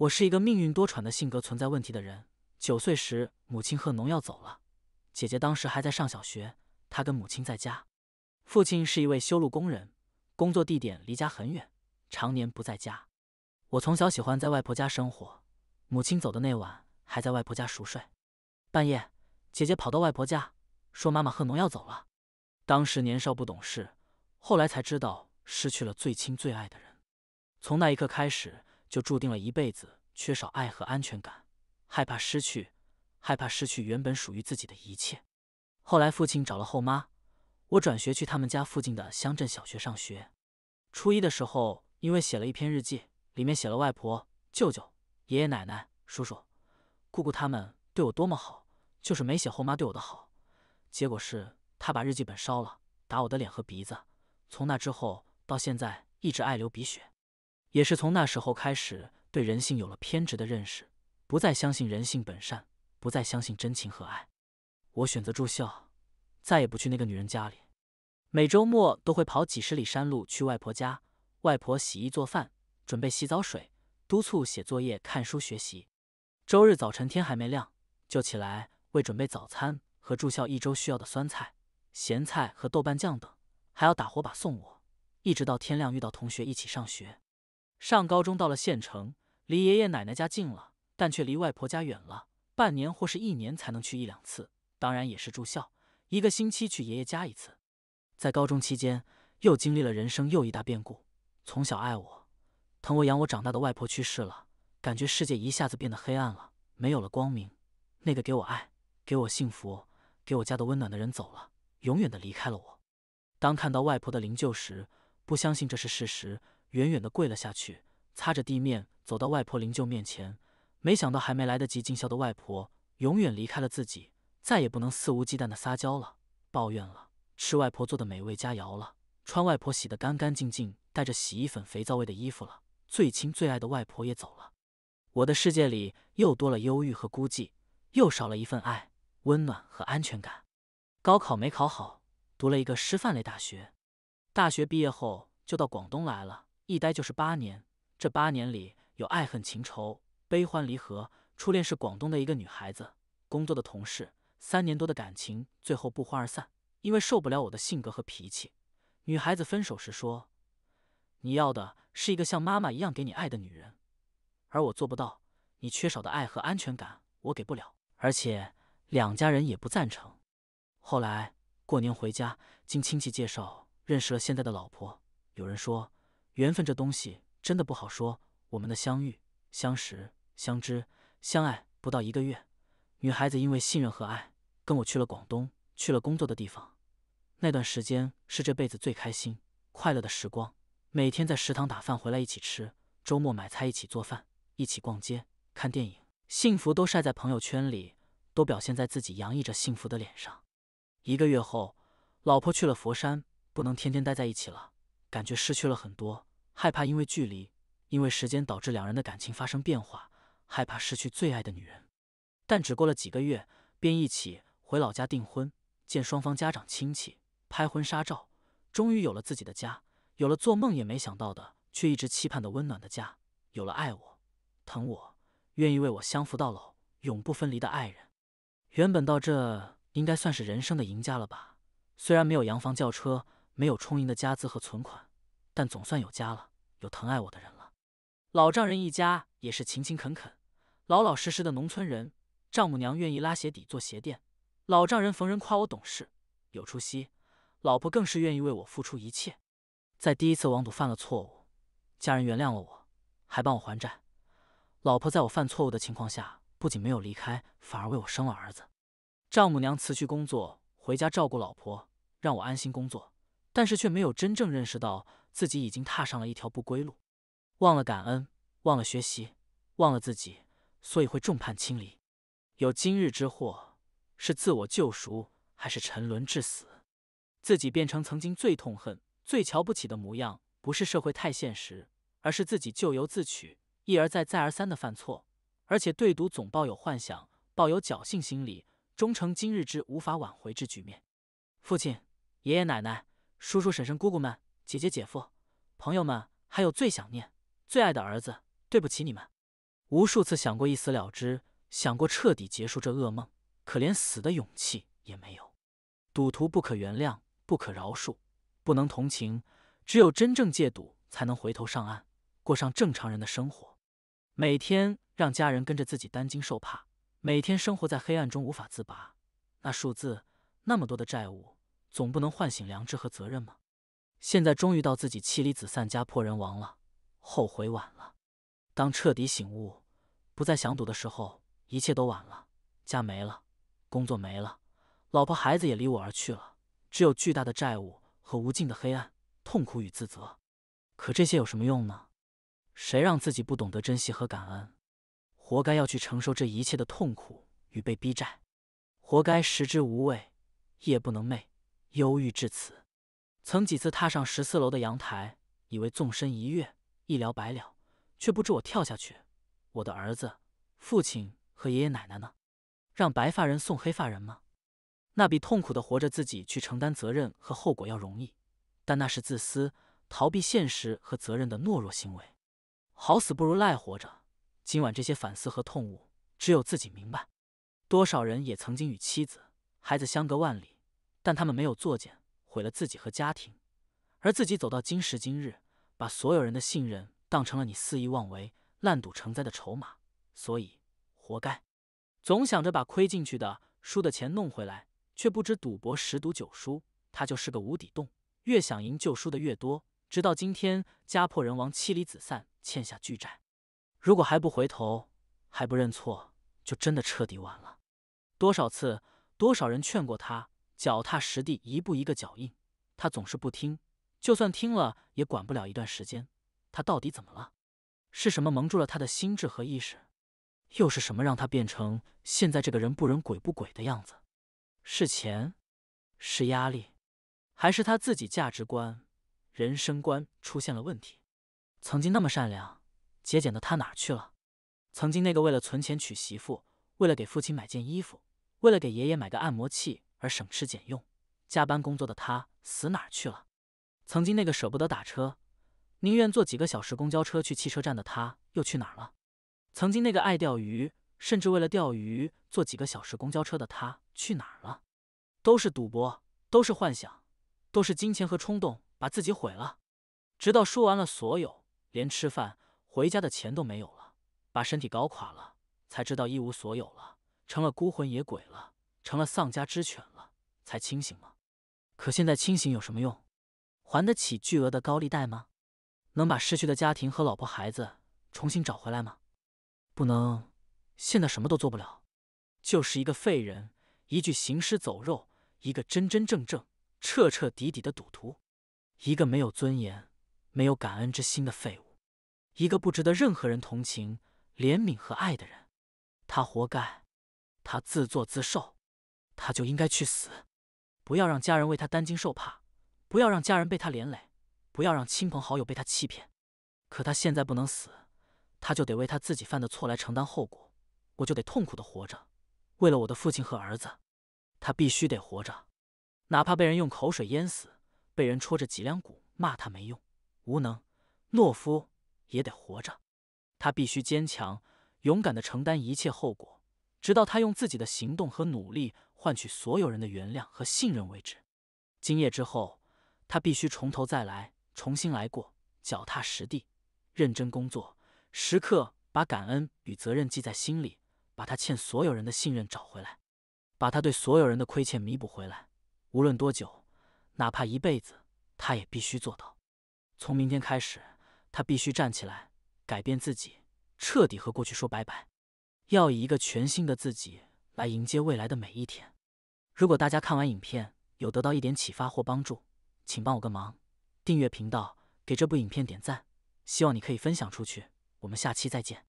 我是一个命运多舛的性格存在问题的人。九岁时，母亲喝农药走了，姐姐当时还在上小学，她跟母亲在家。父亲是一位修路工人，工作地点离家很远，常年不在家。我从小喜欢在外婆家生活，母亲走的那晚还在外婆家熟睡。半夜，姐姐跑到外婆家，说妈妈喝农药走了。当时年少不懂事，后来才知道失去了最亲最爱的人。从那一刻开始。就注定了一辈子缺少爱和安全感，害怕失去，害怕失去原本属于自己的一切。后来父亲找了后妈，我转学去他们家附近的乡镇小学上学。初一的时候，因为写了一篇日记，里面写了外婆、舅舅、爷爷奶奶、叔叔、姑姑他们对我多么好，就是没写后妈对我的好。结果是她把日记本烧了，打我的脸和鼻子。从那之后到现在，一直爱流鼻血。也是从那时候开始，对人性有了偏执的认识，不再相信人性本善，不再相信真情和爱。我选择住校，再也不去那个女人家里。每周末都会跑几十里山路去外婆家，外婆洗衣做饭，准备洗澡水，督促写作业、看书学习。周日早晨天还没亮，就起来为准备早餐和住校一周需要的酸菜、咸菜和豆瓣酱等，还要打火把送我，一直到天亮，遇到同学一起上学。上高中到了县城，离爷爷奶奶家近了，但却离外婆家远了。半年或是一年才能去一两次，当然也是住校，一个星期去爷爷家一次。在高中期间，又经历了人生又一大变故：从小爱我、疼我、养我长大的外婆去世了，感觉世界一下子变得黑暗了，没有了光明。那个给我爱、给我幸福、给我家的温暖的人走了，永远的离开了我。当看到外婆的灵柩时，不相信这是事实。远远的跪了下去，擦着地面，走到外婆灵柩面前。没想到还没来得及尽孝的外婆，永远离开了自己，再也不能肆无忌惮的撒娇了，抱怨了，吃外婆做的美味佳肴了，穿外婆洗的干干净净、带着洗衣粉肥皂味的衣服了。最亲最爱的外婆也走了，我的世界里又多了忧郁和孤寂，又少了一份爱、温暖和安全感。高考没考好，读了一个师范类大学，大学毕业后就到广东来了。一待就是八年，这八年里有爱恨情仇、悲欢离合。初恋是广东的一个女孩子，工作的同事，三年多的感情最后不欢而散，因为受不了我的性格和脾气。女孩子分手时说：“你要的是一个像妈妈一样给你爱的女人，而我做不到。你缺少的爱和安全感，我给不了。而且两家人也不赞成。”后来过年回家，经亲戚介绍认识了现在的老婆。有人说。缘分这东西真的不好说。我们的相遇、相识、相知、相爱不到一个月，女孩子因为信任和爱跟我去了广东，去了工作的地方。那段时间是这辈子最开心、快乐的时光，每天在食堂打饭回来一起吃，周末买菜一起做饭，一起逛街、看电影，幸福都晒在朋友圈里，都表现在自己洋溢着幸福的脸上。一个月后，老婆去了佛山，不能天天待在一起了。感觉失去了很多，害怕因为距离、因为时间导致两人的感情发生变化，害怕失去最爱的女人。但只过了几个月，便一起回老家订婚，见双方家长亲戚，拍婚纱照。终于有了自己的家，有了做梦也没想到的却一直期盼的温暖的家，有了爱我、疼我、愿意为我相扶到老、永不分离的爱人。原本到这应该算是人生的赢家了吧？虽然没有洋房、轿车。没有充盈的家资和存款，但总算有家了，有疼爱我的人了。老丈人一家也是勤勤恳恳、老老实实的农村人。丈母娘愿意拉鞋底做鞋垫，老丈人逢人夸我懂事、有出息，老婆更是愿意为我付出一切。在第一次网赌犯了错误，家人原谅了我，还帮我还债。老婆在我犯错误的情况下，不仅没有离开，反而为我生了儿子。丈母娘辞去工作，回家照顾老婆，让我安心工作。但是却没有真正认识到自己已经踏上了一条不归路，忘了感恩，忘了学习，忘了自己，所以会众叛亲离，有今日之祸，是自我救赎还是沉沦致死？自己变成曾经最痛恨、最瞧不起的模样，不是社会太现实，而是自己咎由自取，一而再、再而三的犯错，而且对赌总抱有幻想，抱有侥幸心理，终成今日之无法挽回之局面。父亲、爷爷、奶奶。叔叔、婶婶、姑姑们，姐姐、姐夫、朋友们，还有最想念、最爱的儿子，对不起你们。无数次想过一死了之，想过彻底结束这噩梦，可连死的勇气也没有。赌徒不可原谅，不可饶恕，不能同情。只有真正戒赌，才能回头上岸，过上正常人的生活。每天让家人跟着自己担惊受怕，每天生活在黑暗中无法自拔。那数字，那么多的债务。总不能唤醒良知和责任吗？现在终于到自己妻离子散、家破人亡了，后悔晚了。当彻底醒悟，不再想赌的时候，一切都晚了。家没了，工作没了，老婆孩子也离我而去了。只有巨大的债务和无尽的黑暗、痛苦与自责。可这些有什么用呢？谁让自己不懂得珍惜和感恩？活该要去承受这一切的痛苦与被逼债，活该食之无味，夜不能寐。忧郁至此，曾几次踏上十四楼的阳台，以为纵身一跃，一了百了，却不知我跳下去，我的儿子、父亲和爷爷奶奶呢？让白发人送黑发人吗？那比痛苦的活着自己去承担责任和后果要容易，但那是自私、逃避现实和责任的懦弱行为。好死不如赖活着。今晚这些反思和痛悟，只有自己明白。多少人也曾经与妻子、孩子相隔万里。但他们没有作践，毁了自己和家庭，而自己走到今时今日，把所有人的信任当成了你肆意妄为、烂赌成灾的筹码，所以活该。总想着把亏进去的、输的钱弄回来，却不知赌博十赌九输，他就是个无底洞，越想赢就输的越多，直到今天家破人亡、妻离子散、欠下巨债。如果还不回头，还不认错，就真的彻底完了。多少次，多少人劝过他。脚踏实地，一步一个脚印。他总是不听，就算听了也管不了一段时间。他到底怎么了？是什么蒙住了他的心智和意识？又是什么让他变成现在这个人不人鬼不鬼的样子？是钱？是压力？还是他自己价值观、人生观出现了问题？曾经那么善良、节俭的他哪去了？曾经那个为了存钱娶媳妇，为了给父亲买件衣服，为了给爷爷买个按摩器。而省吃俭用、加班工作的他死哪去了？曾经那个舍不得打车，宁愿坐几个小时公交车去汽车站的他又去哪儿了？曾经那个爱钓鱼，甚至为了钓鱼坐几个小时公交车的他去哪儿了？都是赌博，都是幻想，都是金钱和冲动把自己毁了。直到输完了所有，连吃饭、回家的钱都没有了，把身体搞垮了，才知道一无所有了，成了孤魂野鬼了，成了丧家之犬了。才清醒吗？可现在清醒有什么用？还得起巨额的高利贷吗？能把失去的家庭和老婆孩子重新找回来吗？不能。现在什么都做不了，就是一个废人，一具行尸走肉，一个真真正正彻彻底底的赌徒，一个没有尊严、没有感恩之心的废物，一个不值得任何人同情、怜悯和爱的人。他活该，他自作自受，他就应该去死。不要让家人为他担惊受怕，不要让家人被他连累，不要让亲朋好友被他欺骗。可他现在不能死，他就得为他自己犯的错来承担后果，我就得痛苦的活着。为了我的父亲和儿子，他必须得活着，哪怕被人用口水淹死，被人戳着脊梁骨骂他没用、无能、懦夫，也得活着。他必须坚强、勇敢的承担一切后果。直到他用自己的行动和努力换取所有人的原谅和信任为止。今夜之后，他必须从头再来，重新来过，脚踏实地，认真工作，时刻把感恩与责任记在心里，把他欠所有人的信任找回来，把他对所有人的亏欠弥补回来。无论多久，哪怕一辈子，他也必须做到。从明天开始，他必须站起来，改变自己，彻底和过去说拜拜。要以一个全新的自己来迎接未来的每一天。如果大家看完影片有得到一点启发或帮助，请帮我个忙，订阅频道，给这部影片点赞。希望你可以分享出去。我们下期再见。